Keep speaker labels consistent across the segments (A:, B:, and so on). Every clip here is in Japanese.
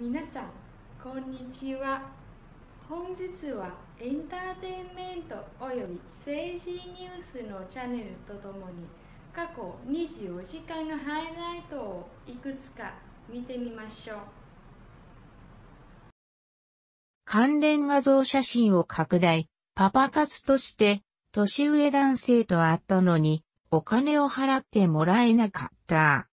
A: 皆さんこんにちは本日はエンターテインメントおよび政治ニュースのチャンネルとともに過去24時間のハイライトをいくつか見てみましょう関連画像写真を拡大パパ活として年上男性と会ったのにお金を払ってもらえなかった。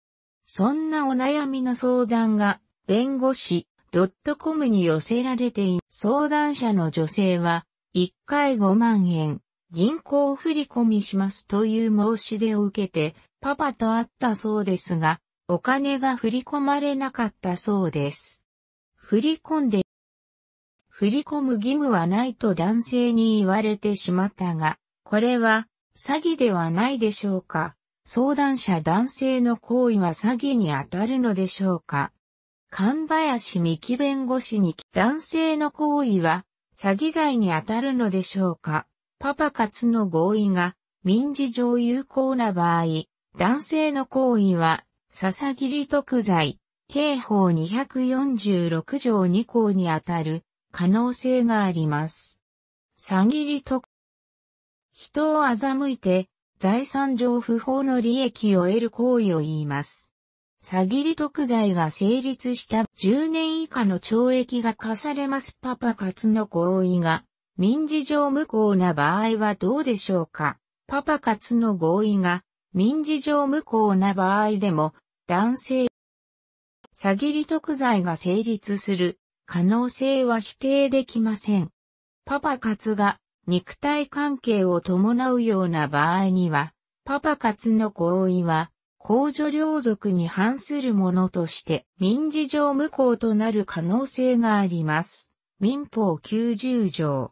A: そんなお悩みの相談が弁護士、ドットコムに寄せられてい相談者の女性は、1回5万円、銀行振り込みしますという申し出を受けて、パパと会ったそうですが、お金が振り込まれなかったそうです。振り込んで、振り込む義務はないと男性に言われてしまったが、これは詐欺ではないでしょうか。相談者男性の行為は詐欺に当たるのでしょうか。神林幹弁護士に男性の行為は詐欺罪に当たるのでしょうかパパ活の合意が民事上有効な場合、男性の行為は笹切特罪、刑法246条2項に当たる可能性があります。詐欺特人を欺いて財産上不法の利益を得る行為を言います。詐欺利得罪が成立した10年以下の懲役が課されますパパ活の合意が民事上無効な場合はどうでしょうかパパ活の合意が民事上無効な場合でも男性詐欺利得罪が成立する可能性は否定できません。パパ活が肉体関係を伴うような場合にはパパ活の合意は公助領族に反するものとして民事上無効となる可能性があります。民法90条。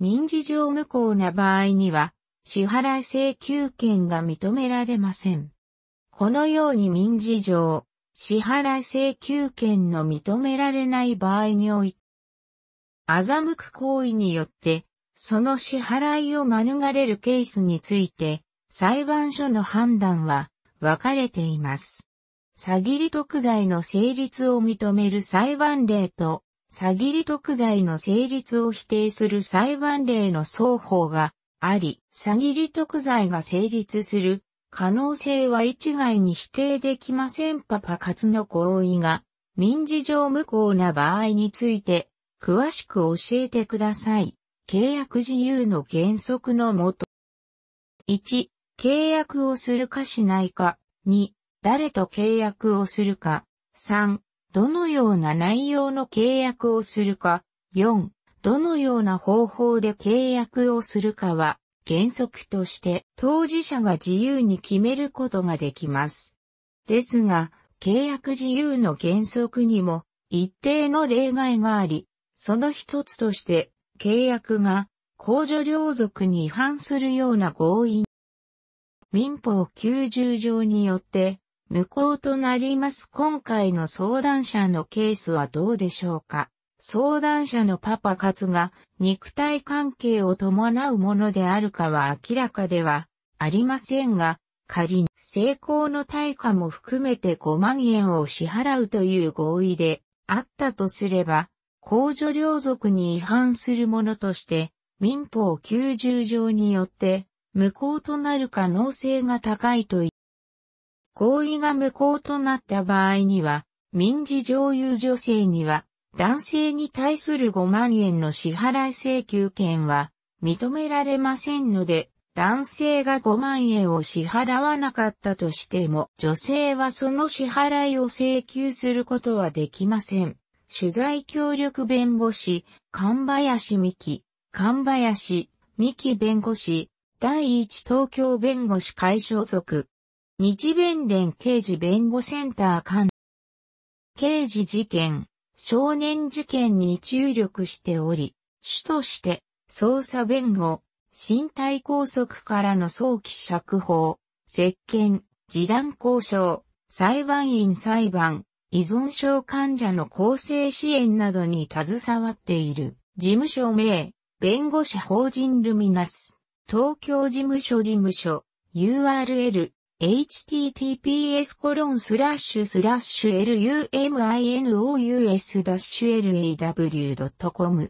A: 民事上無効な場合には、支払い請求権が認められません。このように民事上、支払い請求権の認められない場合において、欺く行為によって、その支払いを免れるケースについて、裁判所の判断は、分かれています。詐欺利得罪の成立を認める裁判例と、詐欺利得罪の成立を否定する裁判例の双方があり、詐欺利得罪が成立する可能性は一概に否定できません。パパ活の行為が民事上無効な場合について詳しく教えてください。契約自由の原則のもと。1、契約をするかしないか。2、誰と契約をするか。3、どのような内容の契約をするか。4、どのような方法で契約をするかは、原則として当事者が自由に決めることができます。ですが、契約自由の原則にも一定の例外があり、その一つとして契約が公助領属に違反するような合意民法90条によって無効となります。今回の相談者のケースはどうでしょうか相談者のパパ活が肉体関係を伴うものであるかは明らかではありませんが、仮に成功の対価も含めて5万円を支払うという合意であったとすれば、公助領族に違反するものとして、民法90条によって無効となる可能性が高いとい合意が無効となった場合には、民事上有女性には、男性に対する5万円の支払い請求権は認められませんので、男性が5万円を支払わなかったとしても、女性はその支払いを請求することはできません。取材協力弁護士、神林美希、神林美希弁護士、第一東京弁護士会所属。日弁連刑事弁護センター官。刑事事件、少年事件に注力しており、主として捜査弁護、身体拘束からの早期釈放、接見、示談交渉、裁判員裁判、依存症患者の更生支援などに携わっている事務所名、弁護士法人ルミナス。東京事務所事務所 URL https luminous-law.com